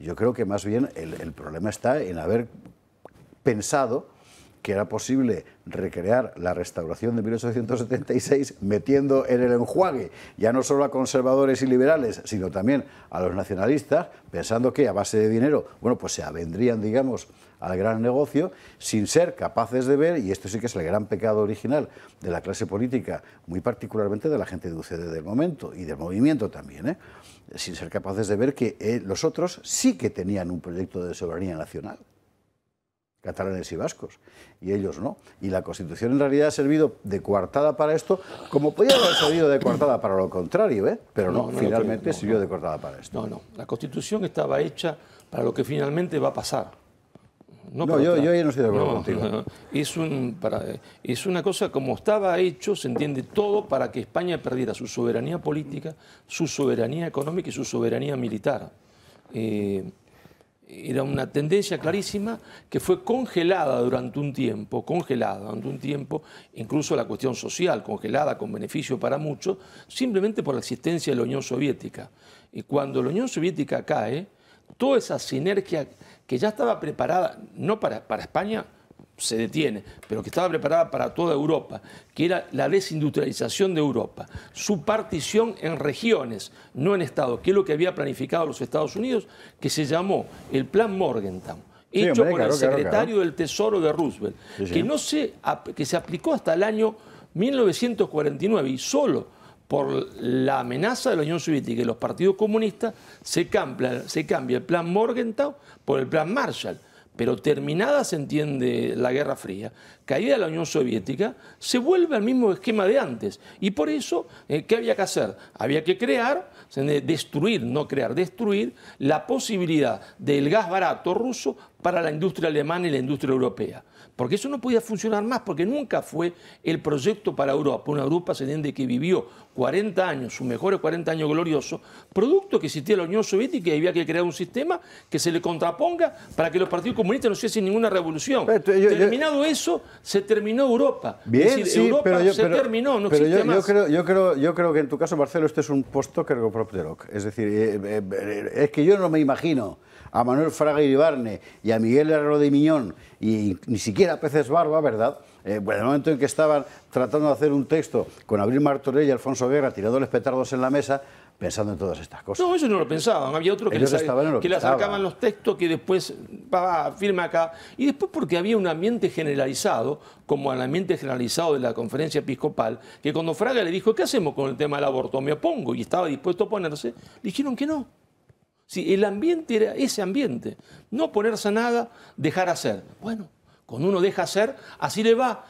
Yo creo que más bien el, el problema está en haber pensado que era posible recrear la restauración de 1876 metiendo en el enjuague ya no solo a conservadores y liberales, sino también a los nacionalistas, pensando que a base de dinero, bueno, pues se avendrían, digamos, al gran negocio, sin ser capaces de ver, y esto sí que es el gran pecado original de la clase política, muy particularmente de la gente de UCD del momento y del movimiento también, ¿eh? sin ser capaces de ver que eh, los otros sí que tenían un proyecto de soberanía nacional catalanes y vascos, y ellos no. Y la Constitución en realidad ha servido de coartada para esto, como podía haber servido de coartada para lo contrario, ¿eh? pero no, finalmente sirvió de coartada para esto. No, no, la Constitución estaba hecha para lo que finalmente va a pasar. No, yo, yo, ya no estoy de acuerdo contigo. Es, un, es una cosa como estaba hecho, se entiende todo para que España perdiera su soberanía política, su soberanía económica y su soberanía militar. Eh, era una tendencia clarísima que fue congelada durante un tiempo, congelada durante un tiempo, incluso la cuestión social, congelada con beneficio para muchos, simplemente por la existencia de la Unión Soviética. Y cuando la Unión Soviética cae, toda esa sinergia que ya estaba preparada, no para, para España, se detiene, pero que estaba preparada para toda Europa, que era la desindustrialización de Europa, su partición en regiones, no en estados, que es lo que había planificado los Estados Unidos, que se llamó el Plan Morgenthau, hecho por el secretario del Tesoro de Roosevelt, que, no se, que se aplicó hasta el año 1949 y solo por la amenaza de la Unión Soviética y los partidos comunistas, se cambia, se cambia el plan Morgenthau por el plan Marshall pero terminada, se entiende, la Guerra Fría, caída de la Unión Soviética, se vuelve al mismo esquema de antes. Y por eso, eh, ¿qué había que hacer? Había que crear, destruir, no crear, destruir la posibilidad del gas barato ruso para la industria alemana y la industria europea. Porque eso no podía funcionar más, porque nunca fue el proyecto para Europa, una Europa ascendente que vivió 40 años, sus mejores 40 años gloriosos, producto que existía la Unión Soviética y había que crear un sistema que se le contraponga para que los partidos comunistas no hiciesen ninguna revolución. Terminado eso, se terminó Europa. es decir, Europa pero yo, se terminó, no más. Creo, yo, creo, que en tu caso, Marcelo, este es un post-talker Es decir, eh, eh, eh, es que yo no me imagino a Manuel Fraga y Ibarne y a Miguel Herrero de Miñón y ni siquiera a Peces Barba, ¿verdad? Eh, bueno, en el momento en que estaban tratando de hacer un texto con Abril Martorell y Alfonso Vega tirándoles petardos en la mesa, pensando en todas estas cosas. No, ellos no lo pensaban. Había otro que, les, que los textos que después, va, firma acá. Y después porque había un ambiente generalizado, como el ambiente generalizado de la conferencia episcopal, que cuando Fraga le dijo, ¿qué hacemos con el tema del aborto? ¿Me opongo? Y estaba dispuesto a ponerse, dijeron que no. Si el ambiente era ese ambiente, no ponerse a nada, dejar hacer. Bueno, cuando uno deja hacer, así le va.